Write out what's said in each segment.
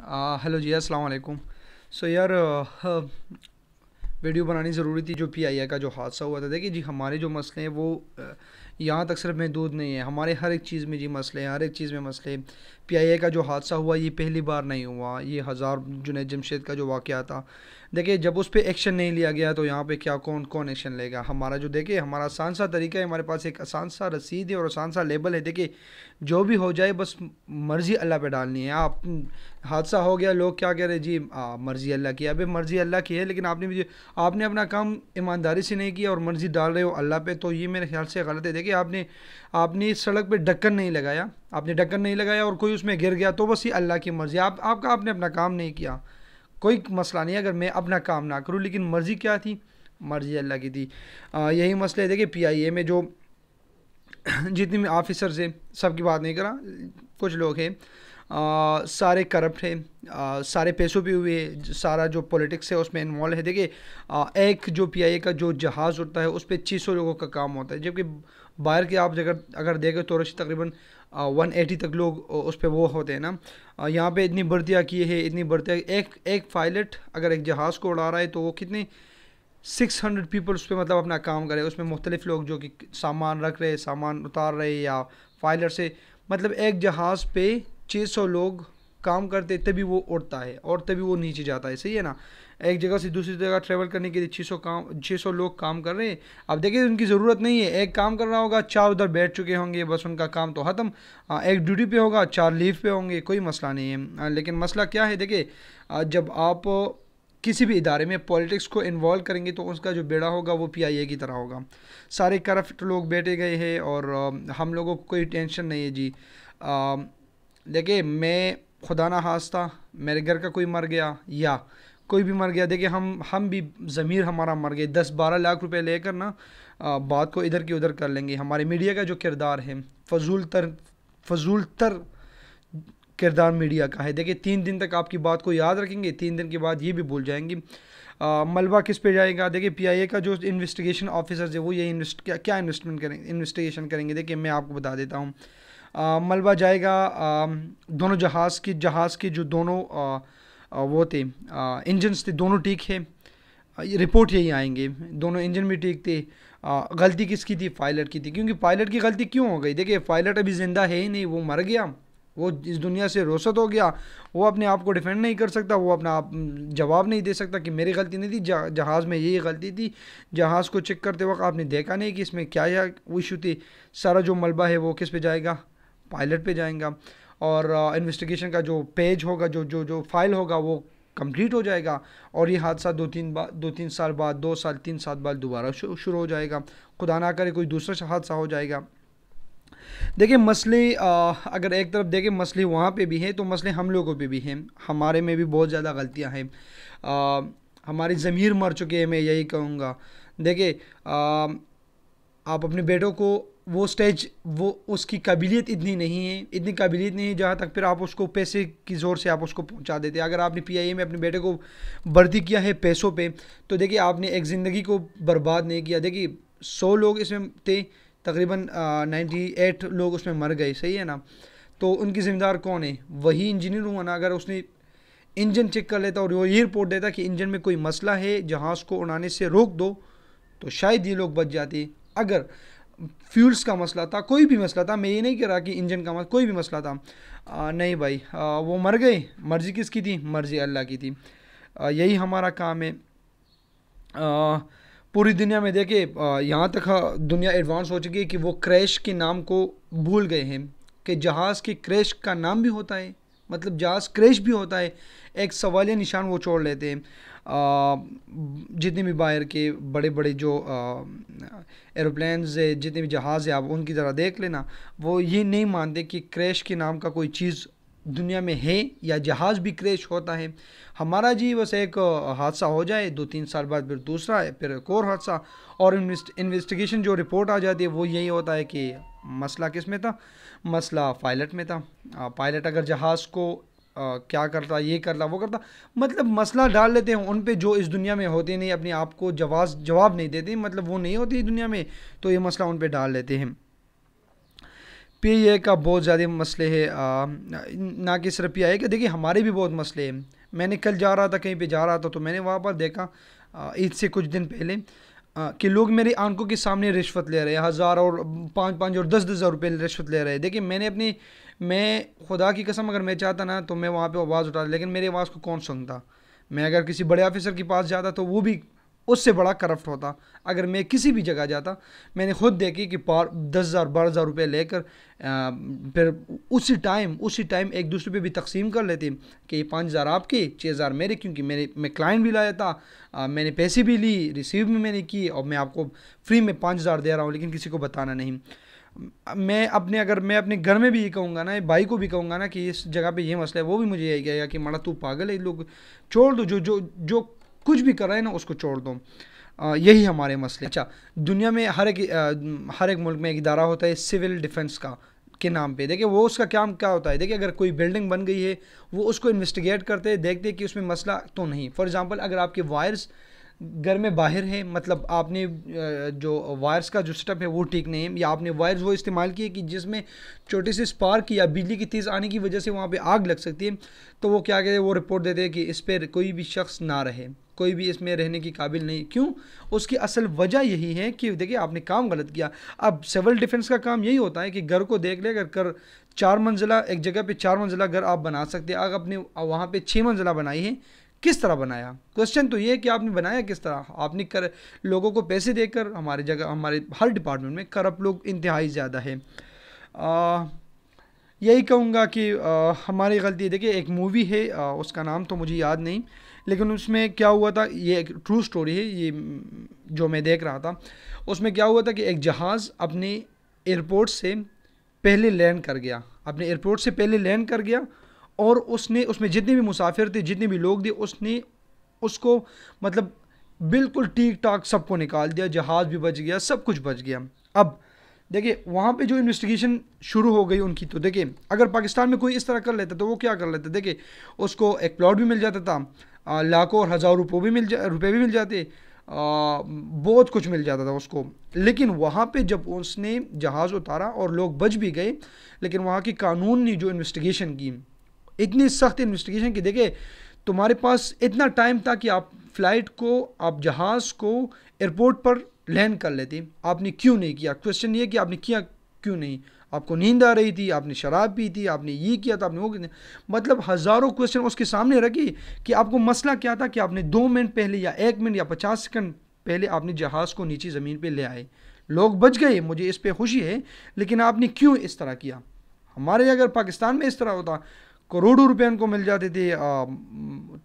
hello जी अस्सलाम सो यार video बनानी ज़रूरी थी जो पी आई का जो हादसा हुआ था देखिए जी हमारे जो मसले हैं वो यहाँ तक सिर्फ महदूद नहीं है हमारे हर एक चीज़ में जी मसले हैं हर एक चीज़ में मसले पी आई ए का जो हादसा हुआ ये पहली बार नहीं हुआ ये हज़ार जुनेद जमशेद का जो वाक़ था देखिए जब उस पर एक्शन नहीं लिया गया तो यहाँ पे क्या कौन कौन एक्शन लेगा हमारा जो देखिए हमारा आसान सा तरीका है हमारे पास एक आसान सा रसीद है और आसान सा लेबल है देखिए जो भी हो जाए बस मर्ज़ी अल्लाह पे डालनी है आप हादसा हो गया लोग क्या कह रहे हैं जी आ, मर्ज़ी अल्लाह की अभी मर्ज़ी अल्लाह की है लेकिन आपने भी आपने अपना काम ईमानदारी से नहीं किया और मर्ज़ी डाल रहे हो अल्लाह पर तो ये मेरे ख्याल से गलत है देखिए कि आपने आपने इस सड़क पे ढक्कन नहीं लगाया आपने ढक्कन नहीं लगाया और कोई उसमें गिर गया तो बस ये अल्लाह की मर्ज़ी आप आपका आपने अपना काम नहीं किया कोई मसला नहीं अगर मैं अपना काम ना करूँ लेकिन मर्ज़ी क्या थी मर्ज़ी अल्लाह की थी आ, यही मसले है देखिए पी में जो जितने भी ऑफिसर्स हैं सबकी बात नहीं करा कुछ लोग हैं आ, सारे करप्ट हैं सारे पैसों भी हुए सारा जो पॉलिटिक्स है उसमें इन्वॉल्व है देखिए एक जो पीआईए का जो जहाज़ होता है उस पर छः सौ लोगों का काम होता है जबकि बाहर के आप अगर अगर देखें तो रश तकरीबन वन एटी तक लोग उस पर वो होते हैं ना यहाँ पे इतनी भर्तियाँ की है इतनी बढ़तियाँ एक एक पायलट अगर एक जहाज़ को उड़ा रहा है तो वो कितने सिक्स हंड्रेड पीपल उस पर मतलब अपना काम करे उसमें मुख्तलिफ लोग जो कि सामान रख रहे सामान उतार रहे या पायलट से मतलब एक जहाज़ पे छः सौ लोग काम करते तभी वो उड़ता है और तभी वो नीचे जाता है सही है ना एक जगह से दूसरी जगह ट्रैवल करने के लिए 600 काम 600 लोग काम कर रहे हैं अब देखिए उनकी ज़रूरत नहीं है एक काम कर रहा होगा चार उधर बैठ चुके होंगे बस उनका काम तो ख़त्म एक ड्यूटी पे होगा चार लीव पे होंगे कोई मसला नहीं है लेकिन मसला क्या है देखिए जब आप किसी भी इदारे में पॉलिटिक्स को इन्वॉल्व करेंगे तो उसका जो बेड़ा होगा वो पी की तरह होगा सारे करप्ट लोग बैठे गए हैं और हम लोगों को कोई टेंशन नहीं है जी देखिए मैं खुदा ना हास्ता मेरे घर का कोई मर गया या कोई भी मर गया देखिए हम हम भी ज़मीर हमारा मर गए दस बारह लाख रुपए लेकर ना बात को इधर की उधर कर लेंगे हमारे मीडिया का जो किरदार है फजूल तर फजूल तर किरदार मीडिया का है देखिए तीन दिन तक आपकी बात को याद रखेंगे तीन दिन के बाद ये भी भूल जाएंगे मलबा किस पे जाएगा देखिए पीआईए का जो इन्वेस्टिगेशन ऑफिसर्स है वो ये इन्वेस्ट क्या क्या इन्वेस्टमेंट करेंगे इन्वेस्टिगेशन करेंगे देखिए मैं आपको बता देता हूँ मलबा जाएगा दोनों जहाज़ की जहाज़ के जो दोनों वो थे इंजनस थे दोनों ठीक है रिपोर्ट यही आएंगे दोनों इंजन भी ठीक थे गलती किसकी थी पायलट की थी क्योंकि पायलट की गलती क्यों हो गई देखिए पायलट अभी ज़िंदा है ही नहीं वो मर गया वो इस दुनिया से रोसत हो गया वो अपने आप को डिफेंड नहीं कर सकता वो अपना आप जवाब नहीं दे सकता कि मेरी गलती नहीं थी जहाज़ में यही गलती थी जहाज़ को चेक करते वक्त आपने देखा नहीं कि इसमें क्या इशू थी सारा जो मलबा है वो किस पे जाएगा पायलट पे जाएगा और इन्वेस्टिगेशन का जो पेज होगा जो जो जो फाइल होगा वो कंप्लीट हो जाएगा और ये हादसा दो तीन बार दो तीन साल बाद दो साल तीन साल बाद दोबारा शुरू हो जाएगा खुदा ना करे कोई दूसरा हादसा हो जाएगा देखिए मसले आ, अगर एक तरफ देखें मसले वहाँ पे भी हैं तो मसले हम लोगों पे भी हैं हमारे में भी बहुत ज़्यादा गलतियाँ हैं हमारी ज़मीर मर चुके हैं मैं यही कहूँगा देखिए आप अपने बेटों को वो स्टेज वो उसकी काबिलियत इतनी नहीं है इतनी काबिलियत नहीं है जहाँ तक फिर आप उसको पैसे की ज़ोर से आप उसको पहुँचा देते अगर आपने पी में अपने बेटे को भर्ती किया है पैसों पर तो देखिए आपने एक ज़िंदगी को बर्बाद नहीं किया देखिए सौ लोग इसमें थे तकरीबन नाइन्टी एट लोग उसमें मर गए सही है ना तो उनकी ज़िम्मेदार कौन है वही इंजीनियर हुआ ना अगर उसने इंजन चेक कर लेता और वो ये रिपोर्ट देता कि इंजन में कोई मसला है जहाज़ को उड़ाने से रोक दो तो शायद ये लोग बच जाते अगर फ्यूल्स का मसला था कोई भी मसला था मैं ये नहीं कह रहा कि इंजन का मसला कोई भी मसला था आ, नहीं भाई आ, वो मर गए मर्ज़ी किसकी थी मर्ज़ी अल्लाह की थी आ, यही हमारा काम है आ, पूरी दुनिया में देखे यहाँ तक हाँ, दुनिया एडवांस हो चुकी है कि वो क्रैश के नाम को भूल गए हैं कि जहाज़ के क्रैश का नाम भी होता है मतलब जहाज़ क्रैश भी होता है एक सवाल या निशान वो छोड़ लेते हैं जितने भी बाहर के बड़े बड़े जो एरोप्लेन्स है जितने भी जहाज़ है आप उनकी ज़रा देख लेना वो ये नहीं मानते कि क्रैश के नाम का कोई चीज़ दुनिया में है या जहाज़ भी क्रैश होता है हमारा जी बस एक हादसा हो जाए दो तीन साल बाद फिर दूसरा है फिर एक और हादसा और इन्वेस्टिगेशन जो रिपोर्ट आ जाती है वो यही होता है कि मसला किस में था मसला पायलट में था पायलट अगर जहाज़ को आ, क्या करता ये करता वो करता मतलब मसला डाल लेते हैं उन पे जो इस दुनिया में होते नहीं अपने आप को जवाब जवाब नहीं देते मतलब वो नहीं होती दुनिया में तो ये मसला उन पर डाल लेते हैं पी ए का बहुत ज़्यादा मसले है आ, ना कि सिर्फ पी आई का देखिए हमारे भी बहुत मसले हैं मैंने कल जा रहा था कहीं पे जा रहा था तो मैंने वहाँ पर देखा ईद से कुछ दिन पहले आ, कि लोग मेरी आंखों के सामने रिश्वत ले रहे हैं हज़ार और पाँच पाँच और दस दस हज़ार रुपये रिश्वत ले रहे हैं देखिए मैंने अपनी मैं खुदा की कसम अगर मैं चाहता ना तो मैं वहाँ पर आवाज़ उठा लेकिन मेरी आवाज़ को कौन सुनता मैं अगर किसी बड़े ऑफिसर के पास जाता तो वो भी उससे बड़ा करप्ट होता अगर मैं किसी भी जगह जाता मैंने खुद देखी कि पार दस हज़ार बारह हज़ार रुपये लेकर फिर उसी टाइम उसी टाइम एक दूसरे पे भी तकसीम कर लेते कि पाँच हज़ार आपके छः हज़ार मेरे क्योंकि मेरे मैं क्लाइंट भी लाया था आ, मैंने पैसे भी ली रिसीव भी मैंने की और मैं आपको फ्री में पाँच हज़ार दे रहा हूँ लेकिन किसी को बताना नहीं मैं अपने अगर मैं अपने घर में भी ये कहूँगा ना भाई को भी कहूँगा ना कि इस जगह पे ये मसला है वो भी मुझे यही कहेगा कि माड़ा तू पागल है लोग छोड़ दो जो जो जो कुछ भी कर रहे हैं ना उसको छोड़ दो यही हमारे मसले अच्छा दुनिया में हर एक हर एक मुल्क में एक इदारा होता है सिविल डिफेंस का के नाम पे देखिए वो उसका काम क्या होता है देखिए अगर कोई बिल्डिंग बन गई है वो उसको इन्वेस्टिगेट करते हैं देखते हैं कि उसमें मसला तो नहीं फॉर एग्ज़ाम्पल अगर आपके वायर्स घर में बाहर है मतलब आपने जो वायर्स का जो सेटअप है वो ठीक नहीं है या आपने वायर्स वो इस्तेमाल किए कि जिसमें छोटे सी स्पार्क या बिजली की तेज़ आने की वजह से वहाँ पर आग लग सकती है तो वो क्या कहते हैं वो रिपोर्ट देते हैं कि इस पर कोई भी शख्स ना रहे कोई भी इसमें रहने की काबिल नहीं क्यों उसकी असल वजह यही है कि देखिए आपने काम गलत किया अब सिविल डिफेंस का काम यही होता है कि घर को देख ले अगर कर चार मंजिला एक जगह पे चार मंजिला घर आप बना सकते हैं अगर आपने वहाँ पे छः मंजिला बनाई है किस तरह बनाया क्वेश्चन तो ये है कि आपने बनाया किस तरह आपने कर लोगों को पैसे देकर हमारे जगह हमारे हर डिपार्टमेंट में करप लोग इंतहाई ज़्यादा है आ, यही कहूँगा कि आ, हमारी गलती देखिए एक मूवी है आ, उसका नाम तो मुझे याद नहीं लेकिन उसमें क्या हुआ था ये एक ट्रू स्टोरी है ये जो मैं देख रहा था उसमें क्या हुआ था कि एक जहाज़ अपने एयरपोर्ट से पहले लैंड कर गया अपने एयरपोर्ट से पहले लैंड कर गया और उसने उसमें जितने भी मुसाफिर थे जितने भी लोग थे उसने उसको मतलब बिल्कुल ठीक ठाक सबको निकाल दिया जहाज़ भी बच गया सब कुछ बच गया अब देखिए वहाँ पे जो इन्वेस्टिगेशन शुरू हो गई उनकी तो देखिए अगर पाकिस्तान में कोई इस तरह कर लेता तो वो क्या कर लेता देखिए उसको एक प्लॉट भी मिल जाता था लाखों और हज़ार रुपये भी मिल जा रुपये भी मिल जाते बहुत कुछ मिल जाता था उसको लेकिन वहाँ पे जब उसने जहाज़ उतारा और लोग बच भी गए लेकिन वहाँ की कानून ने जो इन्वेस्टिगेशन की इतनी सख्त इन्वेस्टिगेशन की देखे तुम्हारे पास इतना टाइम था कि आप फ्लाइट को आप जहाज़ को एयरपोर्ट पर लैंड कर लेते आपने क्यों नहीं किया क्वेश्चन ये कि आपने किया क्यों नहीं आपको नींद आ रही थी आपने शराब पी थी आपने ये किया था आपने वो किया मतलब हज़ारों क्वेश्चन उसके सामने रखी कि आपको मसला क्या था कि आपने दो मिनट पहले या एक मिनट या पचास सेकंड पहले आपने जहाज़ को नीचे ज़मीन पर ले आए लोग बच गए मुझे इस पर खुशी है लेकिन आपने क्यों इस तरह किया हमारे अगर पाकिस्तान में इस तरह होता करोड़ों रुपये उनको मिल जाते थे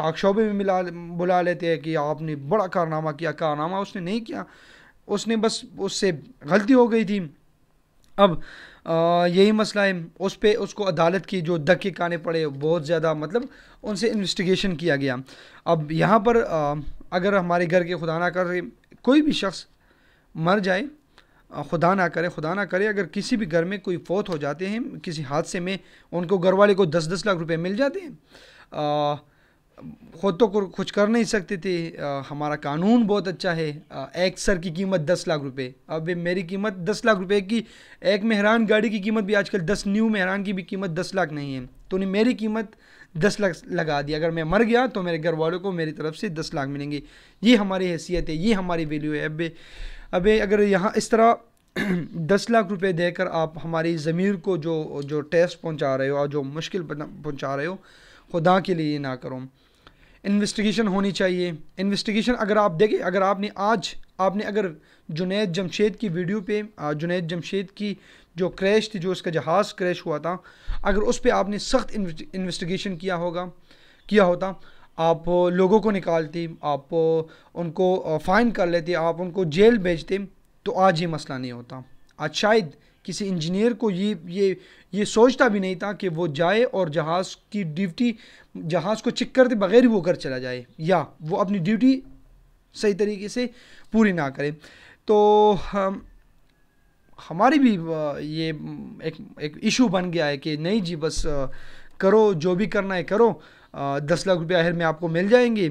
टाक शो में मिला बुला लेते हैं कि आपने बड़ा कारनामा किया कारनामा उसने नहीं किया उसने बस उससे गलती हो गई थी अब यही मसला है उस पर उसको अदालत की जो धक्के काने पड़े बहुत ज़्यादा मतलब उनसे इन्वेस्टिगेशन किया गया अब यहाँ पर आ, अगर हमारे घर के खुदा ना करे कोई भी शख्स मर जाए खुदा ना करे खुदा ना करे अगर किसी भी घर में कोई फौत हो जाते हैं किसी हादसे में उनको घर वाले को दस दस लाख रुपए मिल जाते हैं ख़ुद तो कुछ कर नहीं सकते थे आ, हमारा कानून बहुत अच्छा है आ, एक सर की कीमत दस लाख रुपए अब मेरी कीमत दस लाख रुपए की एक मेहरान गाड़ी की कीमत भी आजकल दस न्यू मेहरान की भी कीमत दस लाख नहीं है तो उन्हें मेरी कीमत दस लाख लगा दी अगर मैं मर गया तो मेरे घर वालों को मेरी तरफ से दस लाख मिलेंगे ये हमारी हैसियत है ये हमारी वैल्यू है अब अब अगर यहाँ इस तरह दस लाख रुपए देकर आप हमारी ज़मीर को जो जो टेस्ट पहुँचा रहे हो और जो मुश्किल पहुँचा रहे हो खुदा के लिए ना करो इन्वेस्टिगेशन होनी चाहिए इन्वेस्टिगेशन अगर आप देखें अगर आपने आज आपने अगर जुनेद जमशेद की वीडियो पे जुनेद जमशेद की जो क्रैश थी जो उसका जहाज़ क्रैश हुआ था अगर उस पर आपने सख्त इन्वेस्टिगेशन किया होगा किया होता आप लोगों को निकालते आप उनको फ़ाइन कर लेते आप उनको जेल भेजते तो आज ये मसला नहीं होता आज शायद किसी इंजीनियर को ये ये ये सोचता भी नहीं था कि वो जाए और जहाज़ की ड्यूटी जहाज़ को चिक करते बगैर ही वो घर चला जाए या वो अपनी ड्यूटी सही तरीके से पूरी ना करे तो हम हमारी भी ये एक एक इशू बन गया है कि नहीं जी बस करो जो भी करना है करो दस लाख रुपये आखिर में आपको मिल जाएंगे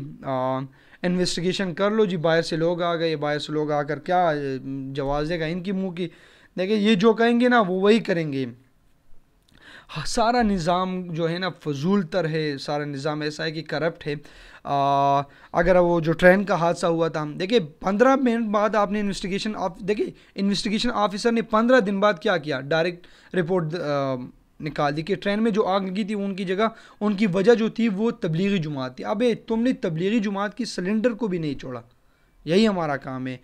इन्वेस्टिगेशन कर लो जी बाहर से लोग आ गए बाहर से लोग आकर क्या देगा इनकी मुंह की देखिए ये जो कहेंगे ना वो वही करेंगे हाँ, सारा निज़ाम जो है ना फजूल तर है सारा निज़ाम ऐसा है कि करप्ट है आ, अगर वो जो ट्रेन का हादसा हुआ था देखिए पंद्रह मिनट बाद आपने इन्वेस्टिगेशन ऑफ देखिए इन्वेस्टिगेशन ऑफिसर ने पंद्रह दिन बाद क्या किया डायरेक्ट रिपोर्ट आ, निकाल दी कि ट्रेन में जो आग लगी थी उनकी जगह उनकी वजह जो थी वो तबलीगी जुमात थी अबे तुमने तबलीगी जुमात की सिलेंडर को भी नहीं छोड़ा यही हमारा काम है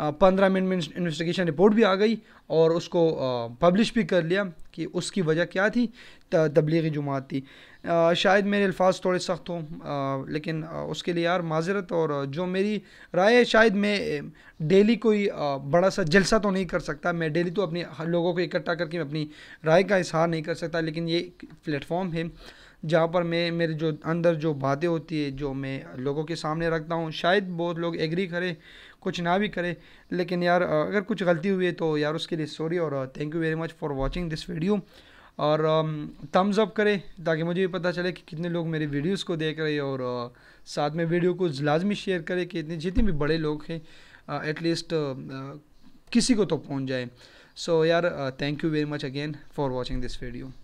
पंद्रह मिनट में इन्वेस्टिगेशन रिपोर्ट भी आ गई और उसको पब्लिश भी कर लिया कि उसकी वजह क्या थी तबलीगी जमात थी आ, शायद मेरे अल्फाज थोड़े सख्त हों लेकिन आ, उसके लिए यार माजरत और जो मेरी राय है शायद मैं डेली कोई आ, बड़ा सा जलसा तो नहीं कर सकता मैं डेली तो अपने लोगों को इकट्ठा करके मैं अपनी राय का इजहार नहीं कर सकता लेकिन ये प्लेटफॉर्म है जहाँ पर मैं मेरे जो अंदर जो बातें होती है जो मैं लोगों के सामने रखता हूँ शायद बहुत लोग एग्री करें कुछ ना भी करे लेकिन यार अगर कुछ गलती हुई है तो यार उसके लिए सॉरी और thank you very much for watching this video और थम्स अप करें ताकि मुझे भी पता चले कि कितने लोग मेरे वीडियोस को देख रहे हैं और साथ में वीडियो को लाजमी शेयर करें कि इतने जितने भी बड़े लोग हैं एटलीस्ट किसी को तो पहुंच जाए सो so, यार thank you very much again for watching this video